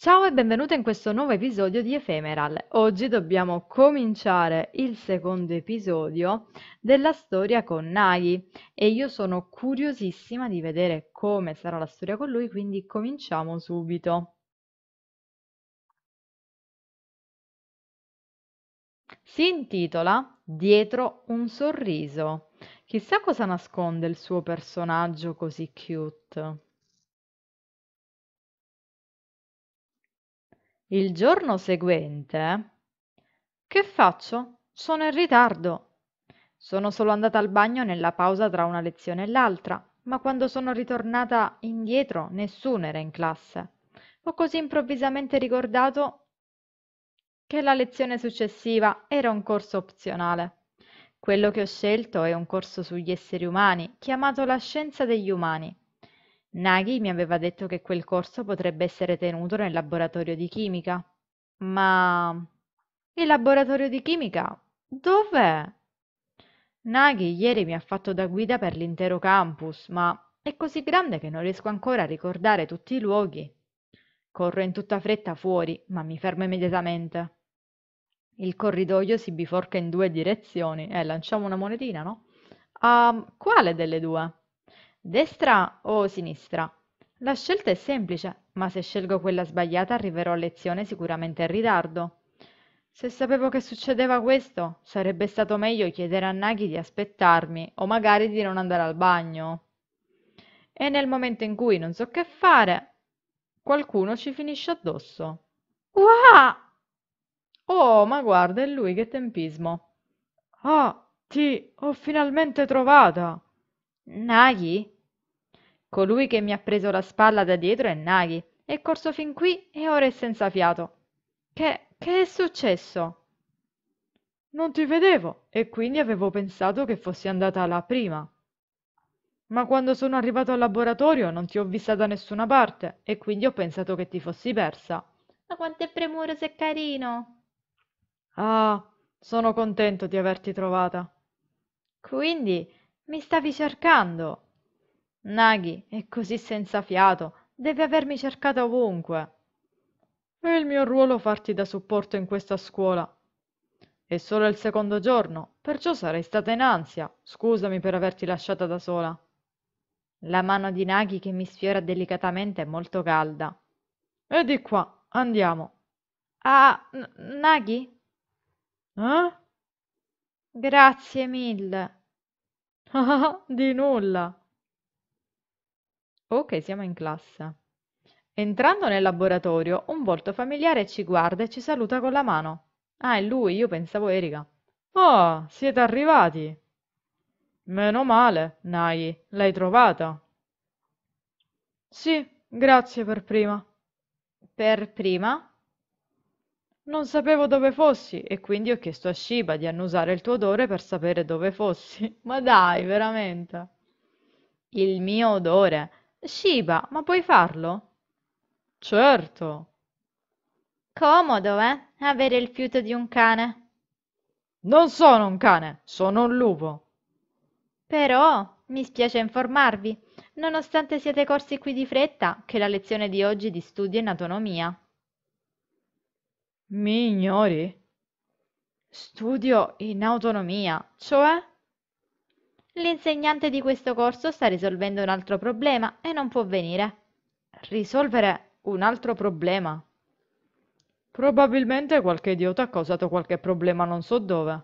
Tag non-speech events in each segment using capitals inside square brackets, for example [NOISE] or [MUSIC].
Ciao e benvenuto in questo nuovo episodio di Ephemeral. Oggi dobbiamo cominciare il secondo episodio della storia con Nagi e io sono curiosissima di vedere come sarà la storia con lui, quindi cominciamo subito. Si intitola Dietro un sorriso. Chissà cosa nasconde il suo personaggio così cute. Il giorno seguente... Che faccio? Sono in ritardo. Sono solo andata al bagno nella pausa tra una lezione e l'altra, ma quando sono ritornata indietro nessuno era in classe. Ho così improvvisamente ricordato che la lezione successiva era un corso opzionale. Quello che ho scelto è un corso sugli esseri umani, chiamato La scienza degli umani. Naghi mi aveva detto che quel corso potrebbe essere tenuto nel laboratorio di chimica. Ma... Il laboratorio di chimica? Dov'è? Naghi ieri mi ha fatto da guida per l'intero campus, ma è così grande che non riesco ancora a ricordare tutti i luoghi. Corro in tutta fretta fuori, ma mi fermo immediatamente. Il corridoio si biforca in due direzioni. Eh, lanciamo una monetina, no? A ehm, quale delle due? Destra o sinistra? La scelta è semplice, ma se scelgo quella sbagliata arriverò a lezione sicuramente in ritardo. Se sapevo che succedeva questo, sarebbe stato meglio chiedere a Nagi di aspettarmi o magari di non andare al bagno. E nel momento in cui non so che fare, qualcuno ci finisce addosso. Wow! Oh, ma guarda, è lui che tempismo. Ah, ti ho finalmente trovata! Naghi? Colui che mi ha preso la spalla da dietro è Naghi. È corso fin qui e ora è senza fiato. Che, che è successo? Non ti vedevo e quindi avevo pensato che fossi andata là prima. Ma quando sono arrivato al laboratorio non ti ho vista da nessuna parte e quindi ho pensato che ti fossi persa. Ma quanto è premuroso e carino! Ah, sono contento di averti trovata. Quindi mi stavi cercando naghi è così senza fiato deve avermi cercato ovunque è il mio ruolo farti da supporto in questa scuola è solo il secondo giorno perciò sarei stata in ansia scusami per averti lasciata da sola la mano di naghi che mi sfiora delicatamente è molto calda e di qua andiamo ah naghi eh grazie mille [LAUGHS] Di nulla. Ok, siamo in classe. Entrando nel laboratorio, un volto familiare ci guarda e ci saluta con la mano. Ah, è lui, io pensavo Erika. Oh, siete arrivati. Meno male, Nai, l'hai trovata? Sì, grazie per prima. Per prima? Non sapevo dove fossi e quindi ho chiesto a Shiba di annusare il tuo odore per sapere dove fossi. [LAUGHS] Ma dai, veramente. Il mio odore. Shiba, ma puoi farlo? Certo. Comodo, eh? Avere il fiuto di un cane. Non sono un cane, sono un lupo. Però, mi spiace informarvi, nonostante siete corsi qui di fretta, che la lezione di oggi è di studio in anatomia. Mi ignori? Studio in autonomia, cioè? L'insegnante di questo corso sta risolvendo un altro problema e non può venire. Risolvere un altro problema? Probabilmente qualche idiota ha causato qualche problema non so dove.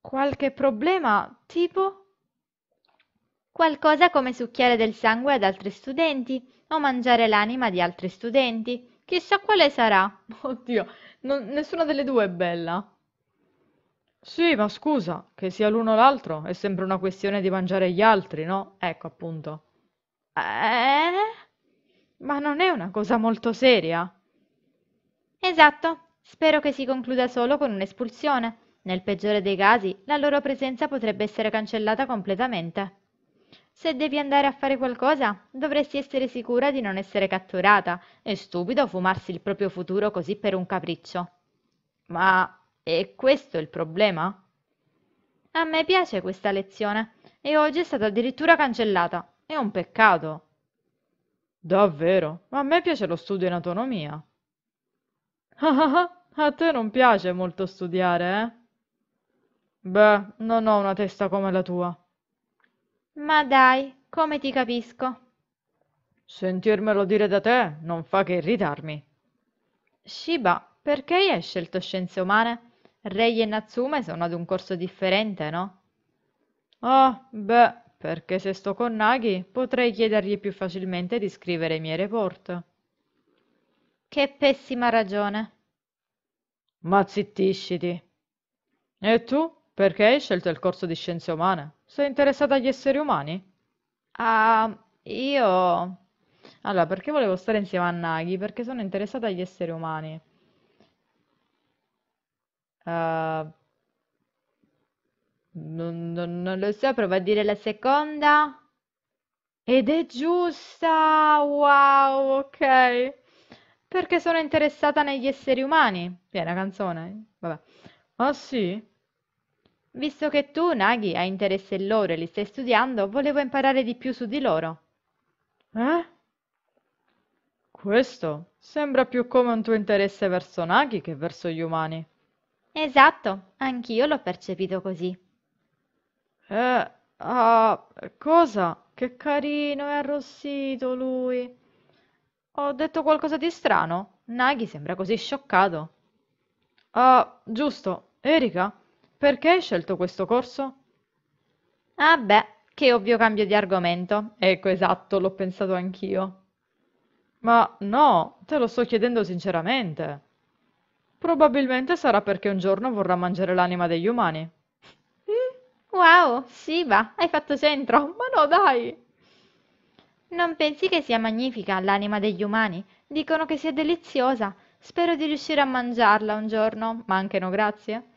Qualche problema tipo? Qualcosa come succhiare del sangue ad altri studenti o mangiare l'anima di altri studenti Chissà quale sarà. [LAUGHS] Oddio, non- nessuna delle due è bella. Sì, ma scusa, che sia l'uno o l'altro è sempre una questione di mangiare gli altri, no? Ecco, appunto. Eh? Ma non è una cosa molto seria. Esatto. Spero che si concluda solo con un'espulsione. Nel peggiore dei casi, la loro presenza potrebbe essere cancellata completamente. Se devi andare a fare qualcosa, dovresti essere sicura di non essere catturata. È stupido fumarsi il proprio futuro così per un capriccio. Ma è questo il problema? A me piace questa lezione e oggi è stata addirittura cancellata. È un peccato. Davvero? Ma a me piace lo studio in autonomia. Ah ah ah, a te non piace molto studiare, eh? Beh, non ho una testa come la tua. Ma dai, come ti capisco. Sentirmelo dire da te non fa che irritarmi. Shiba, perché hai scelto scienze umane? Rei e Natsume sono ad un corso differente, no? Oh, beh, perché se sto con Nagi potrei chiedergli più facilmente di scrivere i miei report. Che pessima ragione. Ma zittisciti. E tu? Perché hai scelto il corso di scienze umane? Sei interessata agli esseri umani? Ah, io... Allora, perché volevo stare insieme a Nagi? Perché sono interessata agli esseri umani. Eh, non, non- non lo so, prova a dire la seconda. Ed è giusta! Wow, ok. Perché sono interessata negli esseri umani? Sì, è canzone. Eh? Vabbè. Ah sì? Visto che tu, Nagi, hai interesse in loro e li stai studiando, volevo imparare di più su di loro. Eh? Questo sembra più come un tuo interesse verso Nagi che verso gli umani. Esatto, anch'io l'ho percepito così. Eh, ah, cosa? Che carino, è arrossito lui. Ho detto qualcosa di strano? Nagi sembra così scioccato. Ah, giusto, Erika? Perché hai scelto questo corso? Ah beh, che ovvio cambio di argomento. Ecco, esatto, l'ho pensato anch'io. Ma no, te lo sto chiedendo sinceramente. Probabilmente sarà perché un giorno vorrà mangiare l'anima degli umani. Mm, wow, Shiva, hai fatto centro, ma no dai! Non pensi che sia magnifica l'anima degli umani? Dicono che sia deliziosa. Spero di riuscire a mangiarla un giorno, ma anche no grazie.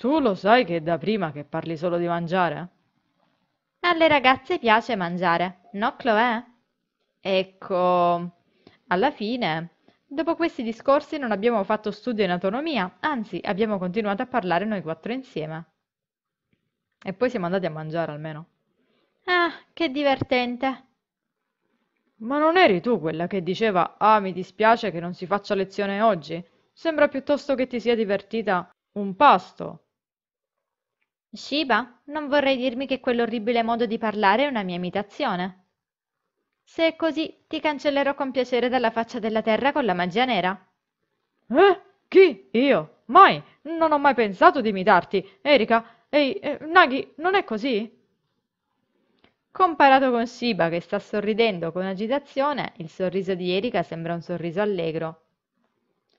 Tu lo sai che è da prima che parli solo di mangiare? Alle ragazze piace mangiare, no Chloé? Ecco, alla fine, dopo questi discorsi non abbiamo fatto studio in autonomia, anzi abbiamo continuato a parlare noi quattro insieme. E poi siamo andati a mangiare almeno. Ah, che divertente. Ma non eri tu quella che diceva, ah, mi dispiace che non si faccia lezione oggi? Sembra piuttosto che ti sia divertita un pasto. Sciba, non vorrei dirmi che quell'orribile modo di parlare è una mia imitazione. Se è così, ti cancellerò con piacere dalla faccia della terra con la magia nera. Eh? Chi? Io? Mai! Non ho mai pensato di imitarti. Erika, ehi, eh, Naghi, non è così? Comparato con Shiba che sta sorridendo con agitazione, il sorriso di Erika sembra un sorriso allegro.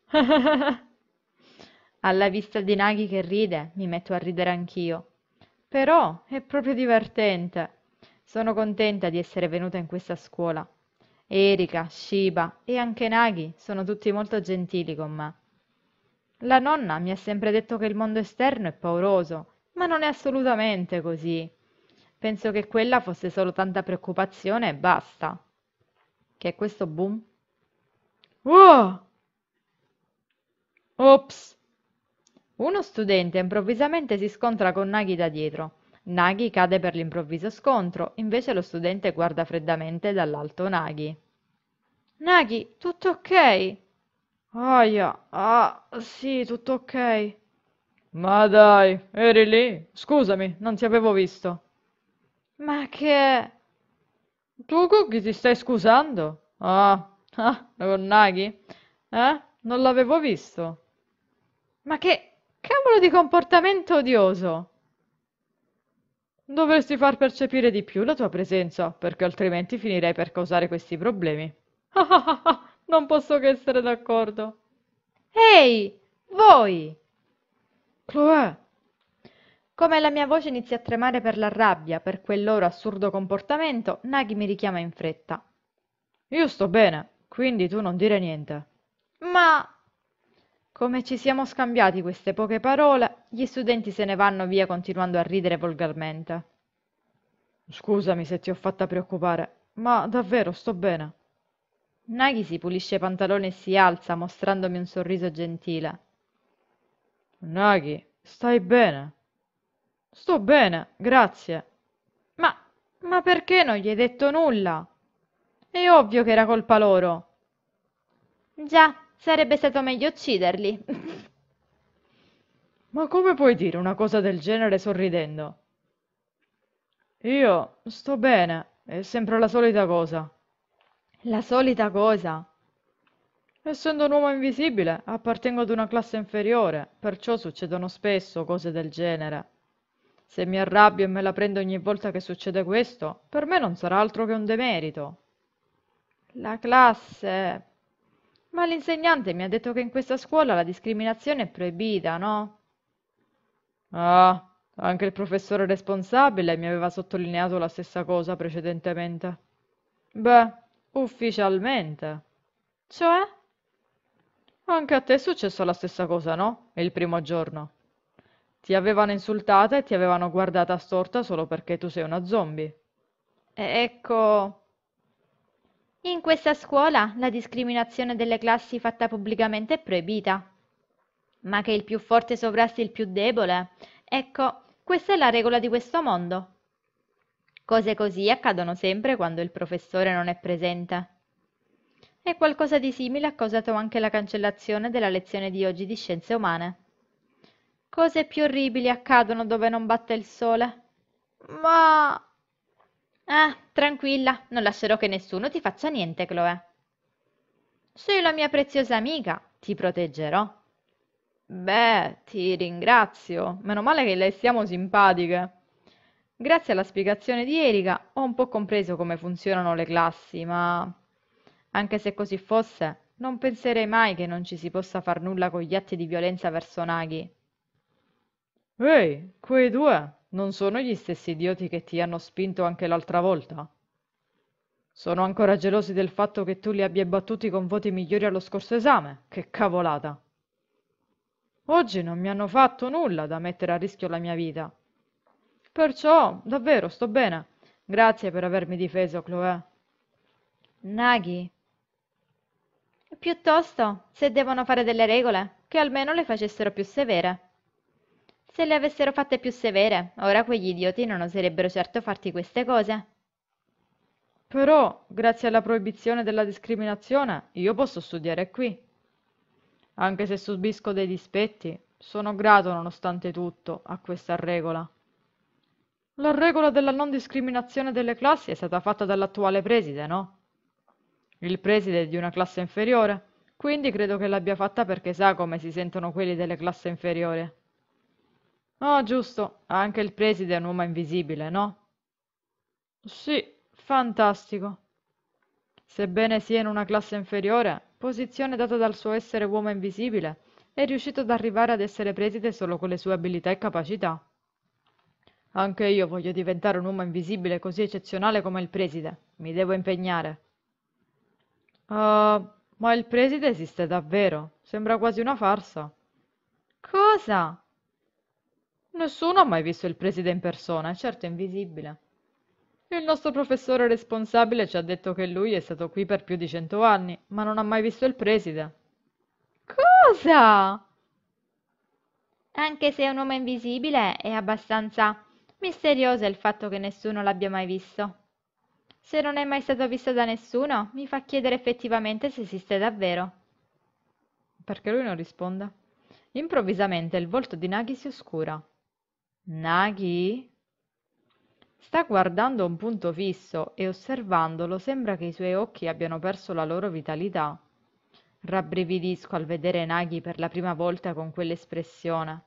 [LAUGHS] alla vista di naghi che ride mi metto a ridere anch'io però è proprio divertente sono contenta di essere venuta in questa scuola erika shiba e anche naghi sono tutti molto gentili con me la nonna mi ha sempre detto che il mondo esterno è pauroso ma non è assolutamente così penso che quella fosse solo tanta preoccupazione e basta che è questo boom oh! Ops, uno studente improvvisamente si scontra con Nagi da dietro. Nagi cade per l'improvviso scontro, invece lo studente guarda freddamente dall'alto Nagi. Nagi, tutto ok? Aia, ah, sì, tutto ok. Ma dai, eri lì? Scusami, non ti avevo visto. Ma che... Tu con chi ti stai scusando? Ah, ah, con Nagi? Eh? Non l'avevo visto. Ma che cavolo di comportamento odioso! Dovresti far percepire di più la tua presenza, perché altrimenti finirei per causare questi problemi. Ah [LAUGHS] non posso che essere d'accordo. Ehi, voi! Chloé! Come la mia voce inizia a tremare per la rabbia, per quel loro assurdo comportamento, Nagi mi richiama in fretta. Io sto bene, quindi tu non dire niente. Ma come ci siamo scambiati queste poche parole, gli studenti se ne vanno via continuando a ridere volgarmente. Scusami se ti ho fatta preoccupare, ma davvero sto bene. Naghi si pulisce i pantaloni e si alza mostrandomi un sorriso gentile. Naghi, stai bene? Sto bene, grazie. Ma, ma perché non gli hai detto nulla? È ovvio che era colpa loro. Già, Sarebbe stato meglio ucciderli. [LAUGHS] Ma come puoi dire una cosa del genere sorridendo? Io sto bene, è sempre la solita cosa. La solita cosa? Essendo un uomo invisibile, appartengo ad una classe inferiore, perciò succedono spesso cose del genere. Se mi arrabbio e me la prendo ogni volta che succede questo, per me non sarà altro che un demerito. La classe, ma l'insegnante mi ha detto che in questa scuola la discriminazione è proibita, no? Ah, anche il professore responsabile mi aveva sottolineato la stessa cosa precedentemente. Beh, ufficialmente. Cioè? Anche a te è successo la stessa cosa, no? Il primo giorno. Ti avevano insultata e ti avevano guardata storta solo perché tu sei una zombie. ecco, in questa scuola la discriminazione delle classi fatta pubblicamente è proibita. Ma che il più forte sovrasti il più debole? Ecco, questa è la regola di questo mondo. Cose così accadono sempre quando il professore non è presente. E qualcosa di simile ha causato anche la cancellazione della lezione di oggi di scienze umane. Cose più orribili accadono dove non batte il sole. Ma... Ah, tranquilla, non lascerò che nessuno ti faccia niente, Chloe. Sei la mia preziosa amica, ti proteggerò. Beh, ti ringrazio. Meno male che le siamo simpatiche. Grazie alla spiegazione di Erika ho un po' compreso come funzionano le classi, ma anche se così fosse, non penserei mai che non ci si possa far nulla con gli atti di violenza verso Naghi. Ehi, quei due, non sono gli stessi idioti che ti hanno spinto anche l'altra volta? Sono ancora gelosi del fatto che tu li abbia battuti con voti migliori allo scorso esame. Che cavolata! Oggi non mi hanno fatto nulla da mettere a rischio la mia vita. Perciò, davvero, sto bene. Grazie per avermi difeso, Chloe. Naghi. Piuttosto, se devono fare delle regole, che almeno le facessero più severe. Se le avessero fatte più severe, ora quegli idioti non oserebbero certo farti queste cose. Però, grazie alla proibizione della discriminazione, io posso studiare qui. Anche se subisco dei dispetti, sono grato nonostante tutto a questa regola. La regola della non discriminazione delle classi è stata fatta dall'attuale preside, no? Il preside è di una classe inferiore, quindi credo che l'abbia fatta perché sa come si sentono quelli delle classi inferiori. Oh, giusto, anche il preside è un uomo invisibile, no? Sì, fantastico. Sebbene sia in una classe inferiore, posizione data dal suo essere uomo invisibile, è riuscito ad arrivare ad essere preside solo con le sue abilità e capacità. Anche io voglio diventare un uomo invisibile così eccezionale come il preside. Mi devo impegnare. Uh, ma il preside esiste davvero? Sembra quasi una farsa. Cosa? Nessuno ha mai visto il preside in persona, certo è invisibile. Il nostro professore responsabile ci ha detto che lui è stato qui per più di cento anni, ma non ha mai visto il preside. Cosa? Anche se è un uomo invisibile, è abbastanza misterioso il fatto che nessuno l'abbia mai visto. Se non è mai stato visto da nessuno, mi fa chiedere effettivamente se esiste davvero. Perché lui non risponde. Improvvisamente il volto di Nagi si oscura. Nagi? Sta guardando un punto fisso e osservandolo sembra che i suoi occhi abbiano perso la loro vitalità. Rabbrividisco al vedere Nagi per la prima volta con quell'espressione.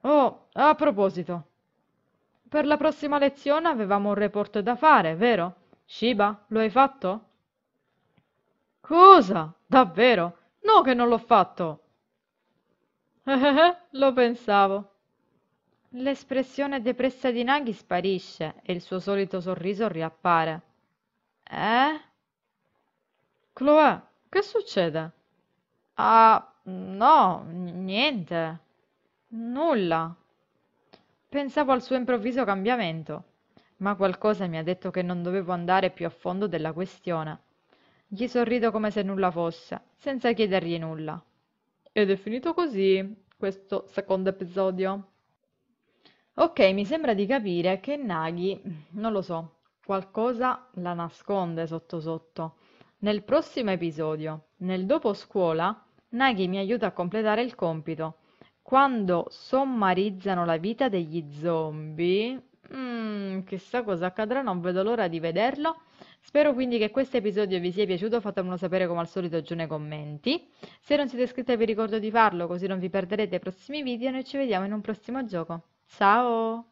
Oh, a proposito. Per la prossima lezione avevamo un report da fare, vero? Shiba, lo hai fatto? Cosa? Davvero? No che non l'ho fatto. [LAUGHS] Eh, eh, eh, lo pensavo. L'espressione depressa di Naghi sparisce e il suo solito sorriso riappare. Eh? Chloe, che succede? Ah, no, niente. Nulla. Pensavo al suo improvviso cambiamento, ma qualcosa mi ha detto che non dovevo andare più a fondo della questione. Gli sorrido come se nulla fosse, senza chiedergli nulla. Ed è finito così questo secondo episodio. Ok, mi sembra di capire che Nagi, non lo so, qualcosa la nasconde sotto sotto. Nel prossimo episodio, nel dopo scuola, Nagi mi aiuta a completare il compito. Quando sommarizzano la vita degli zombie, mm, chissà cosa accadrà, non vedo l'ora di vederlo. Spero quindi che questo episodio vi sia piaciuto, fatemelo sapere come al solito giù nei commenti. Se non siete iscritti vi ricordo di farlo, così non vi perderete i prossimi video e noi ci vediamo in un prossimo gioco. Ciao!